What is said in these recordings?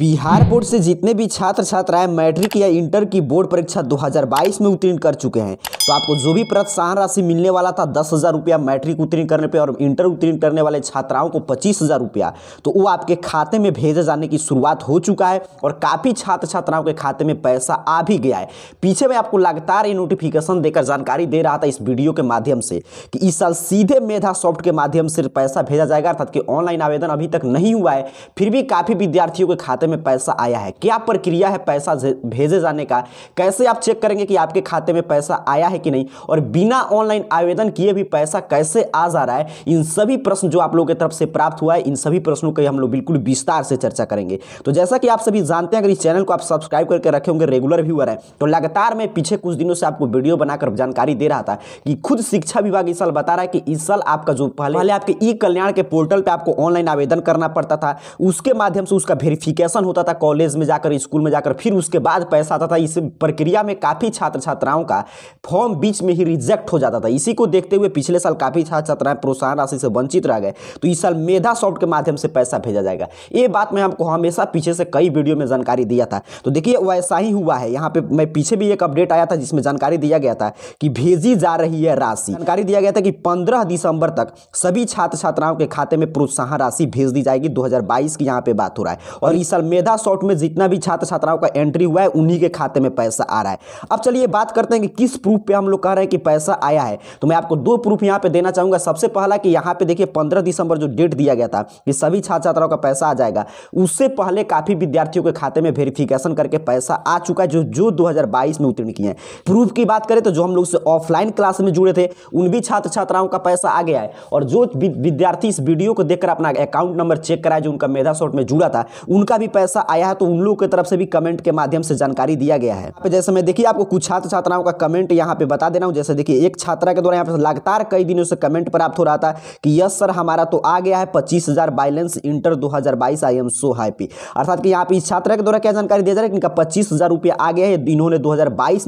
Bihar board से जितने भी छात्र छात्राएं मैट्रिक या इंटर की बोर्ड परीक्षा 2022 में उत्तीर्ण कर चुके हैं तो आपको जो भी प्रोत्साहन राशि मिलने वाला था दस हज़ार रुपया मैट्रिक उत्तीर्ण करने पे और इंटर उत्तीर्ण करने वाले छात्राओं को पच्चीस हज़ार रुपया तो वो आपके खाते में भेजे जाने की शुरुआत हो चुका है और काफ़ी छात्र छात्राओं के खाते में पैसा आ भी गया है पीछे में आपको लगातार ये नोटिफिकेशन देकर जानकारी दे रहा था इस वीडियो के माध्यम से कि इस साल सीधे मेधा सॉफ्ट के माध्यम से पैसा भेजा जाएगा अर्थात कि ऑनलाइन आवेदन अभी तक नहीं हुआ है फिर भी काफ़ी विद्यार्थियों के खाते में पैसा आया है क्या प्रक्रिया है पैसा भेजे जाने का कैसे आप चेक करेंगे कि आपके खाते में पैसा आया है कि नहीं और बिना ऑनलाइन आवेदन किए भी पैसा कैसे आ जा रहा है इन सभी प्रश्न जो आप लोगों की तरफ से प्राप्त हुआ है इन सभी प्रश्नों का हम लोग बिल्कुल विस्तार से चर्चा करेंगे तो जैसा कि आप सभी जानते हैं अगर इस चैनल को आप सब्सक्राइब करके रखे होंगे रेगुलर व्यूअर है तो लगातार मैं पीछे कुछ दिनों से आपको वीडियो बनाकर जानकारी दे रहा था कि खुद शिक्षा विभाग इस साल बता रहा है कि इस साल आपका जो पहले पहले आपके ई कल्याण के पोर्टल पर आपको ऑनलाइन आवेदन करना पड़ता था उसके माध्यम से उसका वेरिफिकेशन एडमिशन होता था कॉलेज में जाकर स्कूल में जाकर फिर उसके बाद पैसा आता था इस प्रक्रिया में काफ़ी छात्र छात्राओं का फॉर्म बीच में ही रिजेक्ट हो जाता था इसी को देखते हुए पिछले साल काफ़ी छात्र छात्राएं प्रोत्साहन राशि से वंचित रह गए तो इस साल मेधा सॉफ्ट के माध्यम से पैसा भेजा जाएगा ये बात मैं आपको हमेशा पीछे से कई वीडियो में जानकारी दिया था तो देखिए वैसा ही हुआ है यहाँ पर मैं पीछे भी एक अपडेट आया था जिसमें जानकारी दिया गया था कि भेजी जा रही है राशि जानकारी दिया गया था कि पंद्रह दिसंबर तक सभी छात्र छात्राओं के खाते में प्रोत्साहन राशि भेज दी जाएगी दो की यहाँ पर बात हो रहा है और इस सर मेधा शॉर्ट में जितना भी छात्र छात्राओं का एंट्री हुआ है उन्हीं के खाते में पैसा आ रहा है अब चलिए बात करते हैं कि किस प्रूफ पे हम लोग कह रहे हैं कि पैसा आया है तो मैं आपको दो प्रूफ यहाँ पे देना चाहूंगा सबसे पहला कि यहाँ पे देखिए पंद्रह दिसंबर जो डेट दिया गया था कि सभी छात्र छात्राओं का पैसा आ जाएगा उससे पहले काफ़ी विद्यार्थियों के खाते में वेरिफिकेशन करके पैसा आ चुका है जो जो दो में उत्तीर्ण किए हैं प्रूफ की बात करें तो जो हम लोग ऑफलाइन क्लास में जुड़े थे उन भी छात्र छात्राओं का पैसा आ गया है और जो विद्यार्थी इस वीडियो को देखकर अपना अकाउंट नंबर चेक कराया जो उनका मेधा शॉर्ट में जुड़ा था उनका भी भी पैसा आया है तो उन लोगों की तरफ से भी कमेंट के माध्यम से जानकारी दिया गया है जैसे मैं देखिए आपको कुछ छात्र छात्राओं का कमेंट यहाँ पे बता देना हूँ जैसे देखिए एक छात्रा के द्वारा यहाँ पे लगातार कई दिनों से कमेंट प्राप्त हो रहा था कि यस सर हमारा तो आ गया है पच्चीस बैलेंस इंटर दो आई एम सो हैप्पी अर्थात यहाँ पे इस छात्रा के द्वारा क्या जानकारी दिया जा रहा है कि इनका पच्चीस रुपया आ गया है इन्होंने दो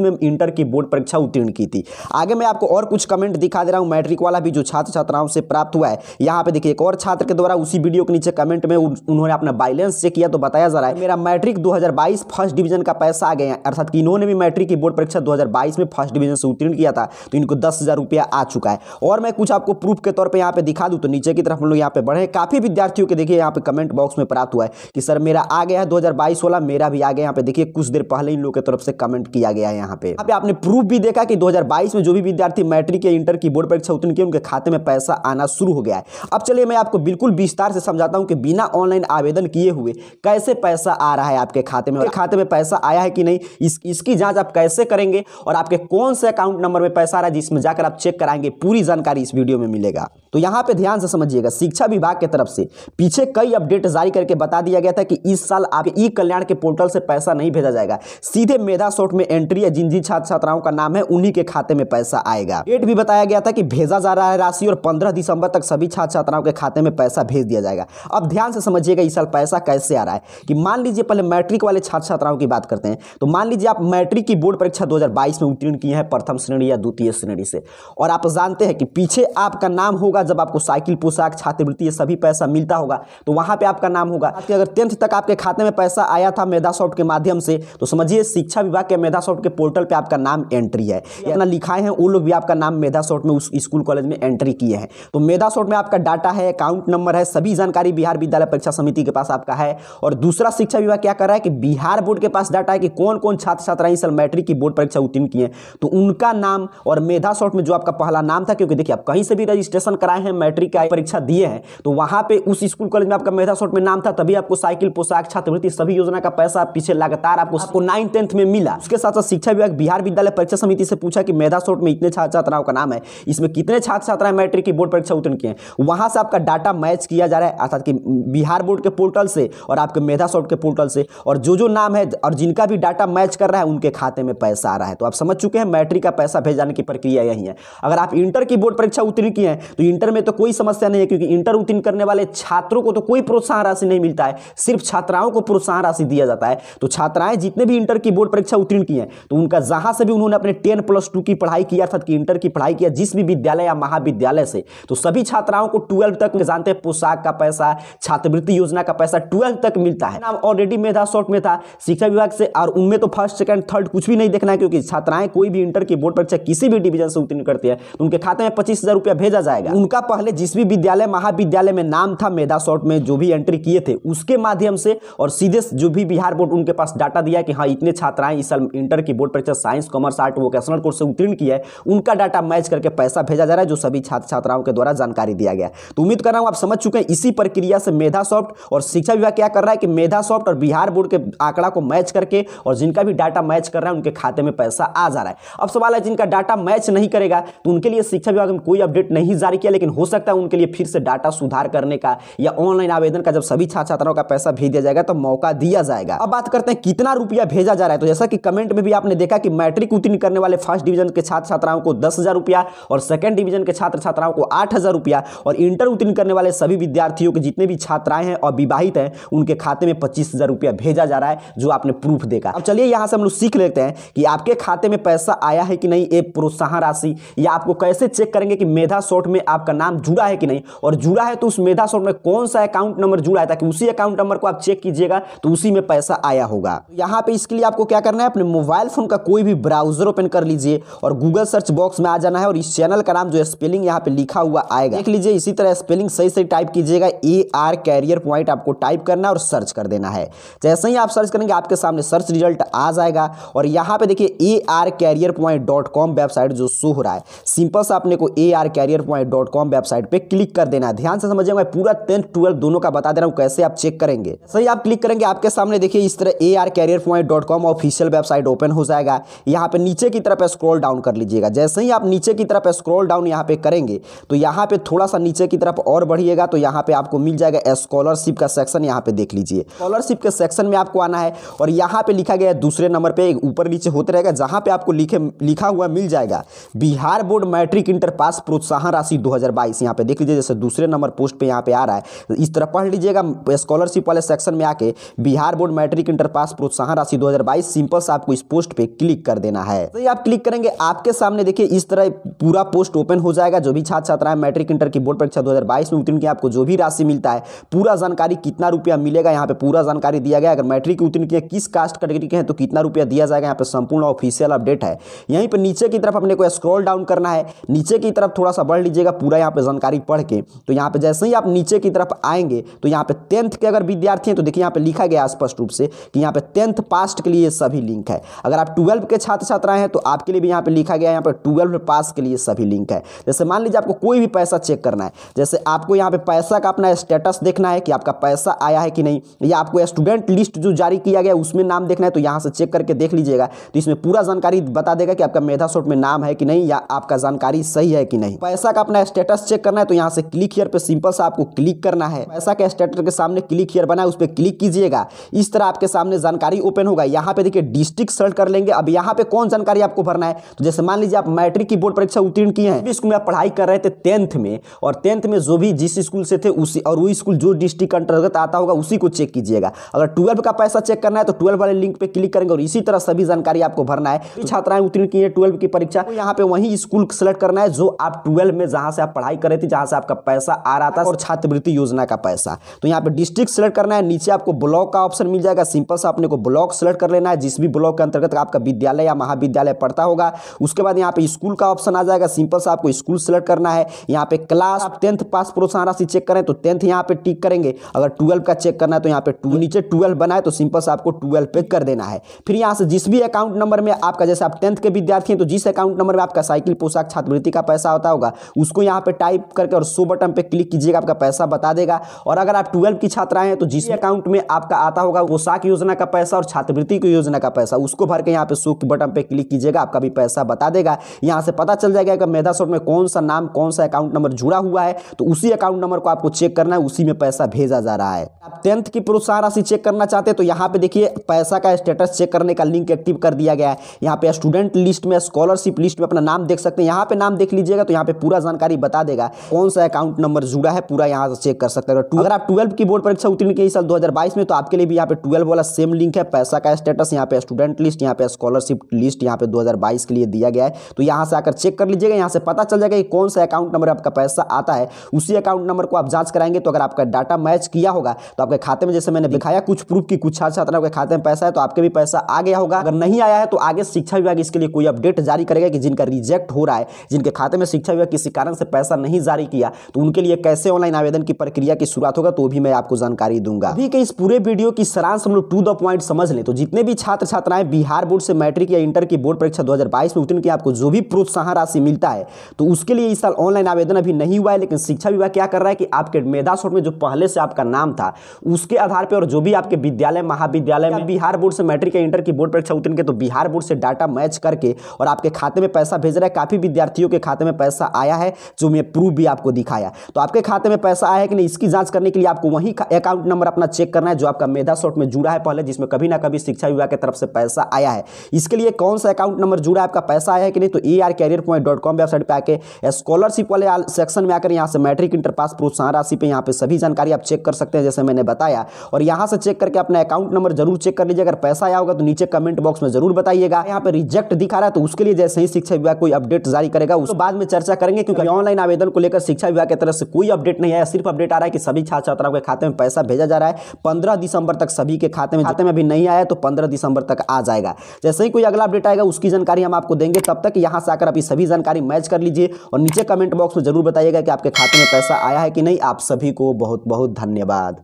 में इंटर की बोर्ड परीक्षा उत्तीर्ण की थी आगे मैं आपको और कुछ कमेंट दिखा दे रहा हूँ मैट्रिक वाला भी जो छात्र छात्राओं से प्राप्त हुआ है यहाँ पे देखिए एक और छात्र के द्वारा उसी वीडियो के नीचे कमेंट में उन्होंने अपना बैलेंस चेक किया तो बताया जा रहा है मेरा मैट्रिक 2022 फर्स्ट डिवीजन का पैसा आ गया अर्थात कि इन्होंने भी मैट्रिक की बोर्ड परीक्षा 2022 में फर्स्ट डिवीजन से उत्तीर्ण किया था तो इनको दस हज़ार रुपया आ चुका है और मैं कुछ आपको प्रूफ के तौर पर यहाँ पे दिखा दूँ तो नीचे की तरफ हम लोग यहाँ पे बढ़े काफ़ी विद्यार्थियों के देखिए यहाँ पे कमेंट बॉक्स में प्राप्त हुआ है कि सर मेरा आ गया है दो वाला मेरा भी आ गया यहाँ पे देखिए कुछ देर पहले इन लोगों की तरफ से कमेंट किया गया है यहाँ पे यहाँ पे आपने प्रूफ भी देखा कि दो में जो भी विद्यार्थी मैट्रिक या इंटर की बोर्ड परीक्षा उत्तीर्ण किया उनके खाते में पैसा आना शुरू हो गया है अब चलिए मैं आपको बिल्कुल विस्तार से समझाता हूँ कि बिना ऑनलाइन आवेदन किए हुए कैसे कैसे पैसा आ रहा है आपके खाते में और खाते में पैसा आया है कि नहीं इस, इसकी जांच आप कैसे करेंगे और आपके कौन से अकाउंट नंबर में पैसा आ रहा है जिसमें जाकर आप चेक कराएंगे पूरी जानकारी इस वीडियो में मिलेगा तो यहाँ पे ध्यान से समझिएगा शिक्षा विभाग की तरफ से पीछे कई अपडेट जारी करके बता दिया गया था कि इस साल आप ई कल्याण के पोर्टल से पैसा नहीं भेजा जाएगा सीधे मेधा शोट में एंट्री है जिन जिन छात्र छात्राओं का नाम है उन्हीं के खाते में पैसा आएगा डेट भी बताया गया था कि भेजा जा रहा है राशि और पंद्रह दिसंबर तक सभी छात्र छात्राओं के खाते में पैसा भेज दिया जाएगा अब ध्यान से समझिएगा इस साल पैसा कैसे आ रहा है कि मान लीजिए पहले मैट्रिक वाले छात्र छात्राओं की बात करते हैं तो मान लीजिए आप मैट्रिक की बोर्ड परीक्षा 2022 में उत्तीर्ण किए हैं प्रथम श्रेणी या द्वितीय श्रेणी से और आप जानते हैं कि पीछे आपका नाम होगा जब आपको साइकिल पोशाक छात्रवृत्ति ये सभी पैसा मिलता होगा तो वहाँ पर आपका नाम होगा कि अगर टेंथ तक आपके खाते में पैसा आया था मेधा सॉफ्ट के माध्यम से तो समझिए शिक्षा विभाग के मेधा सॉफ्ट के पोर्टल पर आपका नाम एंट्री है इतना लिखाए हैं वो लोग भी आपका नाम मेधा सॉफ्ट में उस स्कूल कॉलेज में एंट्री किए हैं तो मेधा सॉफ्ट में आपका डाटा है अकाउंट नंबर है सभी जानकारी बिहार विद्यालय परीक्षा समिति के पास आपका है और दूसरा शिक्षा विभाग क्या कर रहा है कि बिहार बोर्ड के पास डाटा है कि कौन कौन छात्र छात्राएं इस साल मैट्रिक की बोर्ड परीक्षा उत्तीर्ण किए तो उनका नाम और मेधा शॉर्ट में जो आपका पहला नाम था क्योंकि देखिए आप कहीं से भी रजिस्ट्रेशन कराए हैं मैट्रिक का परीक्षा दिए हैं तो वहां पर उस स्कूल कॉलेज में आपका मेधा शॉर्ट में नाम था तभी आपको साइकिल पोशाक छात्रवृत्ति सभी योजना का पैसा पीछे लगातार आपको आपको नाइन टेंथ में मिला उसके साथ साथ शिक्षा विभाग बिहार विद्यालय परीक्षा समिति से पूछा कि मेधा शॉर्ट में इतने छात्र छात्राओं का नाम है इसमें कितने छात्र छात्राएं मैट्रिक की बोर्ड परीक्षा उत्तीर्ण किए वहां से आपका डाटा मैच किया जा रहा है अर्थात कि बिहार बोर्ड के पोर्टल से और आपके मेधा सॉफ्ट के पोर्टल से और जो जो नाम है और जिनका भी डाटा मैच कर रहा है उनके खाते में पैसा आ रहा है तो आप समझ चुके हैं मैट्रिक का पैसा भेजाने की प्रक्रिया यही है अगर आप इंटर की बोर्ड परीक्षा उत्तीर्ण किए हैं तो इंटर में तो कोई समस्या नहीं है क्योंकि इंटर उत्तीर्ण करने वाले छात्रों को तो कोई प्रोत्साहन राशि नहीं मिलता है सिर्फ छात्राओं को प्रोत्साहन राशि दिया जाता है तो छात्राएं जितने भी इंटर की बोर्ड परीक्षा उत्तीर्ण किए हैं तो उनका जहां से भी उन्होंने अपने टेन प्लस टू की पढ़ाई किया था कि इंटर की पढ़ाई किया जिस भी विद्यालय या महाविद्यालय से तो सभी छात्राओं को ट्वेल्व तक जानते हैं पोशाक का पैसा छात्रवृत्ति योजना का पैसा ट्वेल्व तक मिलता मिलता है नाम ऑलरेडी मेधा शॉर्ट में था शिक्षा विभाग से और उनमें तो फर्स्ट सेकंड थर्ड कुछ भी नहीं देखना है क्योंकि छात्राएं कोई भी इंटर की बोर्ड परीक्षा किसी भी डिवीजन से उत्तीर्ण करती है तो उनके खाते में पच्चीस हजार रुपया भेजा जाएगा उनका पहले जिस भी विद्यालय महाविद्यालय में नाम था मेधा शॉर्ट में जो भी एंट्री किए थे उसके माध्यम से और सीधे जो भी बिहार बोर्ड उनके पास डाटा दिया कि हाँ इतने छात्राएं इस साल इंटर की बोर्ड परीक्षा science commerce art vocational course से उत्तीर्ण किया है उनका डाटा मैच करके पैसा भेजा जा रहा है जो सभी छात्र छात्राओं के द्वारा जानकारी दिया गया तो उम्मीद कर रहा हूँ आप समझ चुके हैं इसी प्रक्रिया से मेधा सॉफ्ट और शिक्षा विभाग क्या कर रहा है कि मेधा सॉफ्ट और बिहार बोर्ड के आंकड़ा को मैच करके और जिनका भी डाटा मैच कर रहा है उनके खाते में पैसा आ जा रहा है अब सवाल है जिनका डाटा मैच नहीं करेगा तो उनके लिए शिक्षा विभाग ने कोई अपडेट नहीं जारी किया लेकिन हो सकता है उनके लिए फिर से डाटा सुधार करने का या ऑनलाइन आवेदन का जब सभी छात्र छात्राओं का पैसा भेज दिया जाएगा तो मौका दिया जाएगा अब बात करते हैं कितना रुपया भेजा जा रहा है तो जैसा कि कमेंट में भी आपने देखा कि मैट्रिक उत्तीर्ण करने वाले फर्स्ट डिवीजन के छात्र छात्राओं को दस रुपया और सेकेंड डिवीजन के छात्र छात्राओं को आठ रुपया और इंटर उत्तीर्ण करने वाले सभी विद्यार्थियों के जितने भी छात्राएं हैं और विवाहित हैं उनके खाते खाते में पच्चीस हज़ार रुपया भेजा जा रहा है जो आपने प्रूफ देखा अब चलिए यहां से हम लोग सीख लेते हैं कि आपके खाते में पैसा आया है कि नहीं ये प्रोत्साहन राशि या आपको कैसे चेक करेंगे कि मेधा शॉर्ट में आपका नाम जुड़ा है कि नहीं और जुड़ा है तो उस मेधा शॉर्ट में कौन सा अकाउंट नंबर जुड़ा है ताकि उसी अकाउंट नंबर को आप चेक कीजिएगा तो उसी में पैसा आया होगा यहाँ पे इसके लिए आपको क्या करना है अपने मोबाइल फोन का कोई भी ब्राउजर ओपन कर लीजिए और गूगल सर्च बॉक्स में आ जाना है और इस चैनल का नाम जो स्पेलिंग यहाँ पे लिखा हुआ आएगा देख लीजिए इसी तरह स्पेलिंग सही सही टाइप कीजिएगा ए आर कैरियर पॉइंट आपको टाइप करना और सर्च सर्च कर देना है जैसे ही आप सर्च करेंगे आपके सामने सर्च रिजल्ट आ जाएगा और यहाँ पे देखिए A R career point dot com website जो शो हो रहा है सिंपल सा आपने को A R career point dot com website पर क्लिक कर देना है ध्यान से समझिए मैं पूरा टेंथ ट्वेल्व दोनों का बता दे रहा हूँ कैसे आप चेक करेंगे सही आप क्लिक करेंगे आपके सामने देखिए इस तरह A R career point dot com official website open हो जाएगा यहाँ पे नीचे की तरफ स्क्रॉल डाउन कर लीजिएगा जैसे ही आप नीचे की तरफ स्क्रॉल डाउन यहाँ पे करेंगे तो यहाँ पे थोड़ा सा नीचे की तरफ और बढ़िएगा तो यहाँ पे आपको मिल जाएगा स्कॉलरशिप का सेक्शन यहाँ पे देख लीजिए कीजिए स्कॉलरशिप के सेक्शन में आपको आना है और यहाँ पे लिखा गया दूसरे नंबर पर ऊपर नीचे होते रहेगा जहाँ पे आपको लिखे लिखा हुआ मिल जाएगा Bihar board matric inter pass प्रोत्साहन राशि दो हज़ार बाईस यहाँ पर देख लीजिए जैसे दूसरे नंबर पोस्ट पर यहाँ पर आ रहा है इस तरह पढ़ लीजिएगा स्कॉलरशिप वाले सेक्शन में आके Bihar board matric inter pass प्रोत्साहन राशि 2022 सिंपल से आपको इस पोस्ट पर क्लिक कर देना है तो आप क्लिक करेंगे आपके सामने देखिए इस तरह पूरा पोस्ट ओपन हो जाएगा जो भी छात्र छात्राएं मैट्रिक इंटर की बोर्ड परीक्षा दो में उत्तीर्ण की आपको जो भी राशि मिलता है पूरा जानकारी कितना रुपया मिलेगा यहाँ पे पूरा जानकारी दिया गया अगर मैट्रिक उत्तीर्ण किया किस कास्ट कैटेगरी के हैं तो कितना रुपया दिया जाएगा यहाँ पे संपूर्ण ऑफिशियल अपडेट है यहीं पर नीचे की तरफ अपने को स्क्रॉल डाउन करना है नीचे की तरफ थोड़ा सा बढ़ लीजिएगा पूरा यहाँ पे जानकारी पढ़ के तो यहाँ पे जैसे ही आप नीचे की तरफ आएंगे तो यहाँ पे टेंथ के अगर विद्यार्थी हैं तो देखिए यहाँ पे लिखा गया स्पष्ट रूप से कि यहाँ पे टेंथ पास्ट के लिए सभी लिंक है अगर आप ट्वेल्व के छात्र छात्राएं हैं तो आपके लिए भी यहाँ पे लिखा गया यहाँ पे ट्वेल्व पास के लिए सभी लिंक है जैसे मान लीजिए आपको कोई भी पैसा चेक करना है जैसे आपको यहाँ पे पैसा का अपना स्टेटस देखना है कि आपका पैसा आया है कि नहीं या आपको स्टूडेंट लिस्ट जो जारी किया गया उसमें नाम देखना है तो यहाँ से चेक करके देख लीजिएगा तो इसमें पूरा जानकारी बता देगा कि आपका मेधा शॉट में नाम है कि नहीं या आपका जानकारी सही है कि नहीं पैसा का अपना स्टेटस चेक करना है तो यहाँ से क्लिक हेयर पर सिंपल सा आपको क्लिक करना है पैसा का स्टेटस के सामने क्लिक हेयर बना है उस पर क्लिक कीजिएगा इस तरह आपके सामने जानकारी ओपन होगा यहाँ पे देखिए डिस्ट्रिक्ट सर्च कर लेंगे अब यहाँ पे कौन जानकारी आपको भरना है तो जैसे मान लीजिए आप मैट्रिक की बोर्ड परीक्षा उत्तीर्ण किए हैं स्कूल में आप पढ़ाई कर रहे थे टेंथ में और टेंथ में जो भी जिस स्कूल से थे उसी और वो स्कूल जो डिस्ट्रिक्ट अंतर्गत आता होगा उसी को चेक कीजिएगा अगर ट्वेल्व का पैसा चेक करना है तो ट्वेल्व वाले लिंक पर क्लिक करेंगे और इसी तरह सभी जानकारी आपको भरना है तो छात्राएं उत्तीर्ण की है ट्वेल्व की परीक्षा तो यहाँ पे वही स्कूल सेलेक्ट करना है जो आप ट्वेल्व में जहां से आप पढ़ाई करे थे जहां से आपका पैसा आ रहा था और छात्रवृत्ति योजना का पैसा तो यहाँ पे डिस्ट्रिक्ट सेलेक्ट करना है नीचे आपको ब्लॉक का ऑप्शन मिल जाएगा सिंपल सा अपने को ब्लॉक सेलेक्ट कर लेना है जिस भी ब्लॉक के अंतर्गत आपका विद्यालय या महाविद्यालय पढ़ता होगा उसके बाद यहाँ पे स्कूल का ऑप्शन आ जाएगा सिंपल सा आपको स्कूल सेलेक्ट करना है यहाँ पे क्लास आप टेंथ पास प्रोत्साहन राशि चेक करें तो टेंथ यहाँ पे टिक करेंगे अगर ट्वेल्व का चेक करना है तो यहाँ पे टू नीचे ट्वेल्व बना है तो सिंपल से आपको ट्वेल्व पे कर देना है फिर यहाँ से जिस भी अकाउंट नंबर में आपका जैसे आप टेंथ के विद्यार्थी हैं तो जिस अकाउंट नंबर में आपका साइकिल पोशाक छात्रवृत्ति का पैसा होता होगा उसको यहाँ पे टाइप करके और सो बटन पर क्लिक कीजिएगा आपका पैसा बता देगा और अगर आप ट्वेल्व की छात्राएं हैं तो जिस अकाउंट में आपका आता होगा पोशाक योजना का पैसा और छात्रवृत्ति की योजना का पैसा उसको भर के यहाँ पे सो बटन पर क्लिक कीजिएगा आपका भी पैसा बता देगा यहाँ से पता चल जाएगा कि मेधा शॉट में कौन सा नाम कौन सा अकाउंट नंबर जुड़ा हुआ है तो उसी अकाउंट नंबर को आपको चेक करना है उसी में पैसा भेजा जा रहा है आप टेंथ की प्रोत्साहन राशि चेक करना चाहते हैं तो यहाँ पे देखिए पैसा का स्टेटस चेक करने का लिंक एक्टिव कर दिया गया है यहाँ पे स्टूडेंट लिस्ट में स्कॉलरशिप लिस्ट में अपना नाम देख सकते हैं यहाँ पे नाम देख लीजिएगा तो यहाँ पे पूरा जानकारी बता देगा कौन सा अकाउंट नंबर जुड़ा है पूरा यहाँ से चेक कर सकते हैं अगर आप ट्वेल्व की बोर्ड परीक्षा उत्तीर्ण की साल दो में तो आपके लिए भी यहाँ पे ट्वेल्व वाला सेम लिंक है पैसा का स्टेटस यहाँ पे स्टूडेंट लिस्ट यहाँ पे स्कॉलरशिप लिस्ट यहाँ पे दो के लिए दिया गया है तो यहाँ से आकर चेक कर लीजिएगा यहाँ से पता चल जाएगा कि कौन सा अकाउंट नंबर आपका पैसा आता है उसी अकाउंट नंबर को आप जांच कराएंगे तो अगर आपका डाटा मैच किया होगा तो आपके खाते खाते में जैसे मैंने दिखाया कुछ प्रूफ की कुछ छात्र छात्राओं के खाते में पैसा है तो आपके भी पैसा आ गया होगा अगर नहीं आया है तो आगे शिक्षा विभाग इसके लिए कोई अपडेट जारी करेगा कि जिनका रिजेक्ट हो रहा है जिनके खाते में शिक्षा विभाग किसी कारण से पैसा नहीं जारी किया तो उनके लिए कैसे ऑनलाइन आवेदन की प्रक्रिया की शुरुआत होगा तो भी मैं आपको जानकारी दूंगा अभी के इस पूरे वीडियो की सरांश हम लोग टू द पॉइंट समझ ले तो जितने भी छात्र छात्राएं बिहार बोर्ड से मैट्रिक या इंटर की बोर्ड परीक्षा दो में उत्तीर्ण की आपको जो भी प्रोत्साहन राशि मिलता है तो उसके लिए इस साल ऑनलाइन आवेदन अभी नहीं हुआ है लेकिन शिक्षा विभाग क्या कर रहा है कि आपके मेधा शोट में जो पहले से आपका नाम था उसके उसके आधार पर और जो भी आपके विद्यालय महाविद्यालय में हाँ। बिहार बोर्ड से मैट्रिक या इंटर की बोर्ड परीक्षा उतरन के तो बिहार बोर्ड से डाटा मैच करके और आपके खाते में पैसा भेज रहा है काफ़ी विद्यार्थियों के खाते में पैसा आया है जो मैं प्रूफ भी आपको दिखाया तो आपके खाते में पैसा आया है कि नहीं इसकी जांच करने के लिए आपको वही अकाउंट नंबर अपना चेक करना है जो आपका मेधा शॉट में जुड़ा है पहले जिसमें कभी ना कभी शिक्षा विभाग की तरफ से पैसा आया है इसके लिए कौन सा अकाउंट नंबर जुड़ा है आपका पैसा आया है कि नहीं तो A R career point dot com website पर आकर स्कॉलरशिप वाले सेक्शन में आकर यहाँ से मैट्रिक इंटर पास प्रोत्साहन राशि पर यहाँ पर सभी जानकारी आप चेक कर सकते हैं जैसे मैंने बताया आया और यहां से चेक करके अपना अकाउंट नंबर जरूर चेक कर लीजिए अगर पैसा आया होगा तो नीचे कमेंट बॉक्स में जरूर बताइएगा यहाँ पे रिजेक्ट दिखा रहा है तो उसके लिए जैसे ही शिक्षा विभाग कोई अपडेट जारी करेगा उसके बाद में चर्चा करेंगे क्योंकि ऑनलाइन आवेदन को लेकर शिक्षा विभाग की तरफ से कोई अपडेट नहीं आया सिर्फ अपडेट आ रहा है कि सभी छात्र छात्राओं के खाते में पैसा भेजा जा रहा है पंद्रह दिसंबर तक सभी के खाते में खाते में अभी नहीं आया तो पंद्रह दिसंबर तक आ जाएगा जैसे ही कोई अगला अपडेट आएगा उसकी जानकारी हम आपको देंगे तब तक यहाँ से आकर आप सभी जानकारी मैच कर लीजिए और नीचे कमेंट बॉक्स में जरूर बताइएगा कि आपके खाते में पैसा आया है कि नहीं आप सभी को बहुत बहुत धन्यवाद